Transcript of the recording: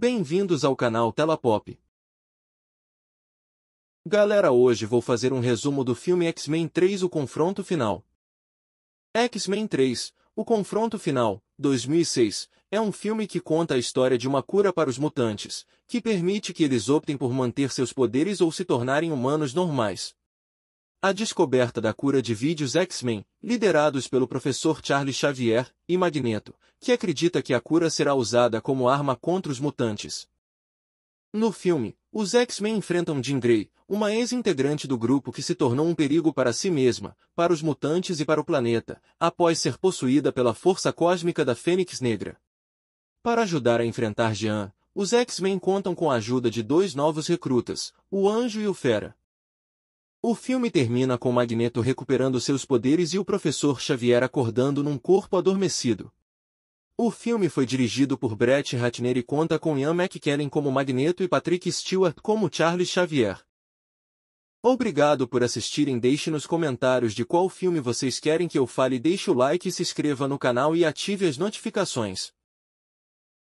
Bem-vindos ao canal Tela Pop. Galera, hoje vou fazer um resumo do filme X-Men 3 O Confronto Final. X-Men 3 O Confronto Final, 2006, é um filme que conta a história de uma cura para os mutantes, que permite que eles optem por manter seus poderes ou se tornarem humanos normais. A descoberta da cura de vídeos X-Men, liderados pelo professor Charles Xavier e Magneto, que acredita que a cura será usada como arma contra os mutantes. No filme, os X-Men enfrentam Jean Grey, uma ex-integrante do grupo que se tornou um perigo para si mesma, para os mutantes e para o planeta, após ser possuída pela força cósmica da Fênix Negra. Para ajudar a enfrentar Jean, os X-Men contam com a ajuda de dois novos recrutas, o Anjo e o Fera, o filme termina com Magneto recuperando seus poderes e o professor Xavier acordando num corpo adormecido. O filme foi dirigido por Brett Ratner e conta com Ian McKellen como Magneto e Patrick Stewart como Charles Xavier. Obrigado por assistirem. Deixe nos comentários de qual filme vocês querem que eu fale. Deixe o like, se inscreva no canal e ative as notificações.